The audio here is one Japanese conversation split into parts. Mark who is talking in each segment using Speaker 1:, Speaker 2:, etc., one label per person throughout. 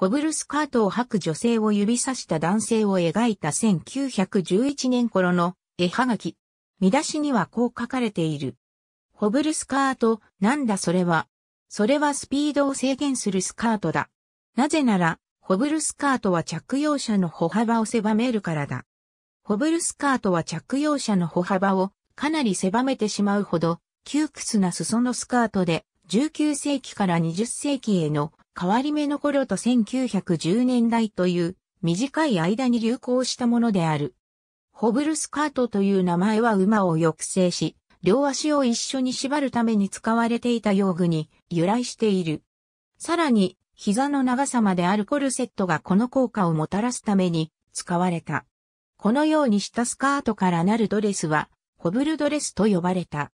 Speaker 1: ホブルスカートを履く女性を指さした男性を描いた1911年頃の絵はがき。見出しにはこう書かれている。ホブルスカート、なんだそれは。それはスピードを制限するスカートだ。なぜなら、ホブルスカートは着用者の歩幅を狭めるからだ。ホブルスカートは着用者の歩幅をかなり狭めてしまうほど窮屈な裾のスカートで19世紀から20世紀への変わり目の頃と1910年代という短い間に流行したものである。ホブルスカートという名前は馬を抑制し、両足を一緒に縛るために使われていた用具に由来している。さらに、膝の長さまであるコルセットがこの効果をもたらすために使われた。このようにしたスカートからなるドレスは、ホブルドレスと呼ばれた。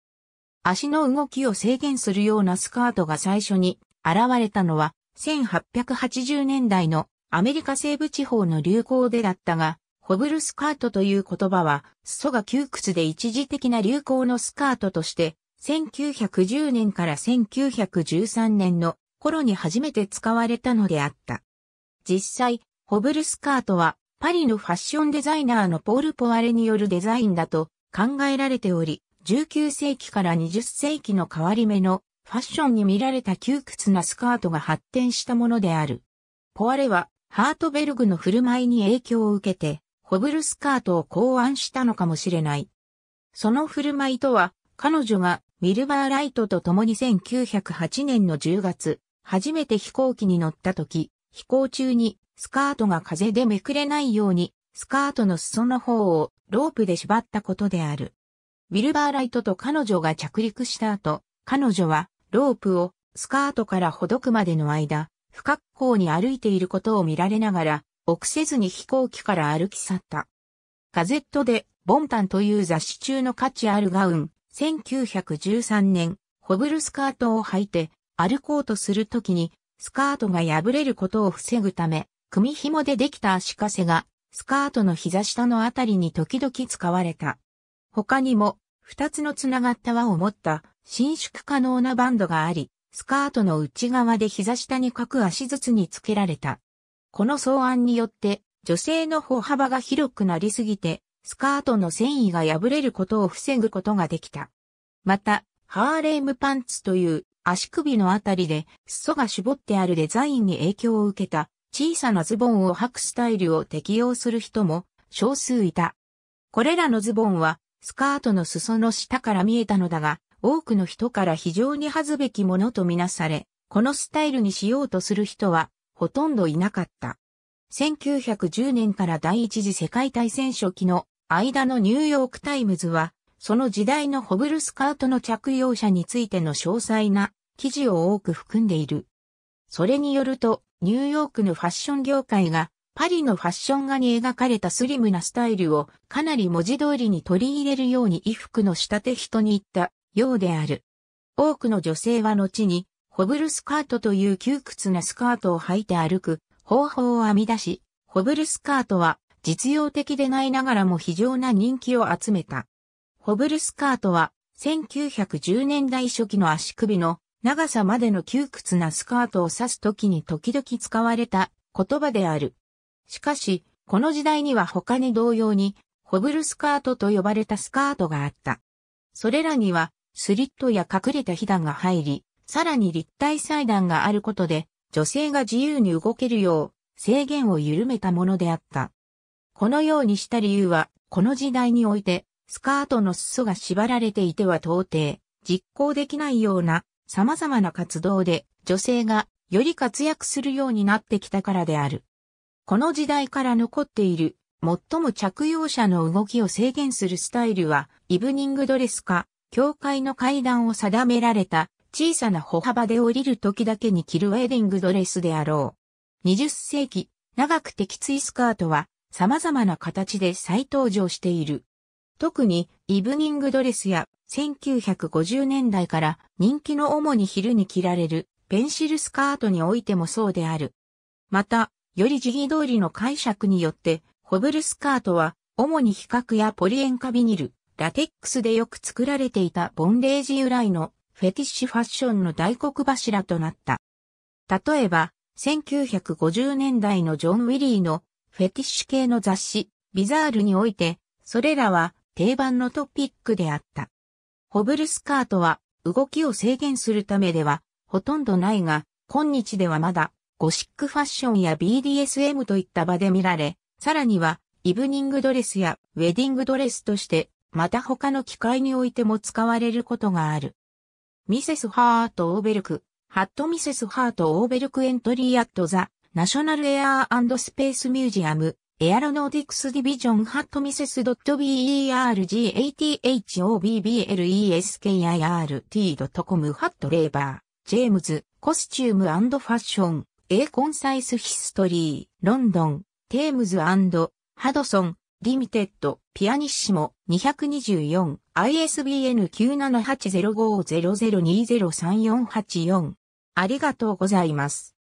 Speaker 1: 足の動きを制限するようなスカートが最初に現れたのは1880年代のアメリカ西部地方の流行でだったが、ホブルスカートという言葉は、裾が窮屈で一時的な流行のスカートとして、1910年から1913年の頃に初めて使われたのであった。実際、ホブルスカートは、パリのファッションデザイナーのポール・ポワレによるデザインだと考えられており、19世紀から20世紀の変わり目のファッションに見られた窮屈なスカートが発展したものである。ポアレは、ハートベルグの振る舞いに影響を受けて、ホブルスカートを考案したのかもしれない。その振る舞いとは、彼女がミルバーライトと共に1908年の10月、初めて飛行機に乗った時、飛行中にスカートが風でめくれないように、スカートの裾の方をロープで縛ったことである。ウィルバーライトと彼女が着陸した後、彼女はロープをスカートからほどくまでの間、不格好に歩いていることを見られながら、臆せずに飛行機から歩き去った。ガゼットで、ボンタンという雑誌中の価値あるガウン、1913年、ホブルスカートを履いて、歩こうとするときに、スカートが破れることを防ぐため、組紐でできた足かせが、スカートの膝下のあたりに時々使われた。他にも、二つのつながった輪を持った伸縮可能なバンドがあり、スカートの内側で膝下に各足ずつにつけられた。この草案によって、女性の歩幅が広くなりすぎて、スカートの繊維が破れることを防ぐことができた。また、ハーレームパンツという足首のあたりで裾が絞ってあるデザインに影響を受けた小さなズボンを履くスタイルを適用する人も少数いた。これらのズボンはスカートの裾の下から見えたのだが、多くの人から非常に恥ずべきものとみなされ、このスタイルにしようとする人はほとんどいなかった。1910年から第一次世界大戦初期の間のニューヨークタイムズは、その時代のホブルスカートの着用者についての詳細な記事を多く含んでいる。それによると、ニューヨークのファッション業界がパリのファッション画に描かれたスリムなスタイルをかなり文字通りに取り入れるように衣服の仕立て人に言ったようである。多くの女性は後に、ホブルスカートという窮屈なスカートを履いて歩く方法を編み出し、ホブルスカートは実用的でないながらも非常な人気を集めた。ホブルスカートは1910年代初期の足首の長さまでの窮屈なスカートを指す時に時々使われた言葉である。しかし、この時代には他に同様に、ホブルスカートと呼ばれたスカートがあった。それらには、スリットや隠れた被弾が入り、さらに立体裁断があることで、女性が自由に動けるよう、制限を緩めたものであった。このようにした理由は、この時代において、スカートの裾が縛られていては到底、実行できないような、様々な活動で、女性がより活躍するようになってきたからである。この時代から残っている、最も着用者の動きを制限するスタイルは、イブニングドレスか、教会の階段を定められた、小さな歩幅で降りる時だけに着るウェディングドレスであろう。20世紀、長くてきついスカートは、様々な形で再登場している。特に、イブニングドレスや、1950年代から人気の主に昼に着られるペンシルスカートにおいてもそうである。また、より時期通りの解釈によって、ホブルスカートは、主に比較やポリ塩化ビニル、ラテックスでよく作られていたボンデージ由来のフェティッシュファッションの大黒柱となった。例えば、1950年代のジョン・ウィリーのフェティッシュ系の雑誌、ビザールにおいて、それらは定番のトピックであった。ホブルスカートは動きを制限するためではほとんどないが、今日ではまだゴシックファッションや BDSM といった場で見られ、さらには、イブニングドレスやウェディングドレスとして、また他の機会においても使われることがある。ミセス・ハート・オーベルク、ハット・ミセス・ハート・オーベルク・エントリー・アット・ザ・ナショナル・エアースペース・ミュージアム、エアロノーティクス・ディビジョン・ハット・ミセス・ .bergathobbleskirt.com ハット・レーバー、ジェームズ、コスチュームファッション、エ c コン・サイ s ヒストリー、ロンドン、テームズハドソン、リミテッド、ピアニッシモ、224、ISBN 9780500203484。ありがとうございます。